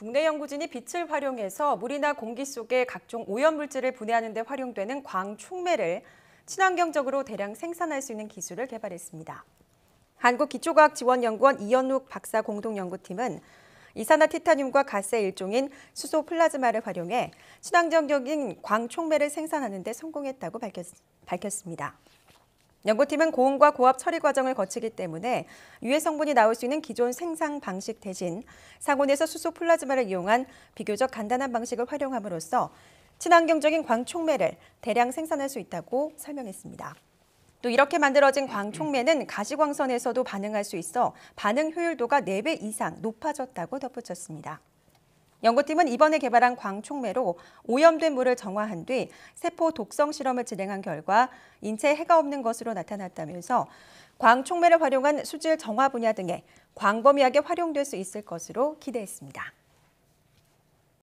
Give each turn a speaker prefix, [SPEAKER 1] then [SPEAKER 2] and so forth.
[SPEAKER 1] 국내 연구진이 빛을 활용해서 물이나 공기 속에 각종 오염물질을 분해하는 데 활용되는 광충매를 친환경적으로 대량 생산할 수 있는 기술을 개발했습니다. 한국기초과학지원연구원 이현욱 박사 공동연구팀은 이산화 티타늄과 가스의 일종인 수소 플라즈마를 활용해 친환경적인 광촉매를 생산하는 데 성공했다고 밝혔습니다. 연구팀은 고온과 고압 처리 과정을 거치기 때문에 유해 성분이 나올 수 있는 기존 생산 방식 대신 상온에서 수소 플라즈마를 이용한 비교적 간단한 방식을 활용함으로써 친환경적인 광촉매를 대량 생산할 수 있다고 설명했습니다. 또 이렇게 만들어진 광촉매는 가시광선에서도 반응할 수 있어 반응 효율도가 4배 이상 높아졌다고 덧붙였습니다. 연구팀은 이번에 개발한 광촉매로 오염된 물을 정화한 뒤 세포 독성 실험을 진행한 결과 인체에 해가 없는 것으로 나타났다면서 광촉매를 활용한 수질 정화 분야 등에 광범위하게 활용될 수 있을 것으로 기대했습니다.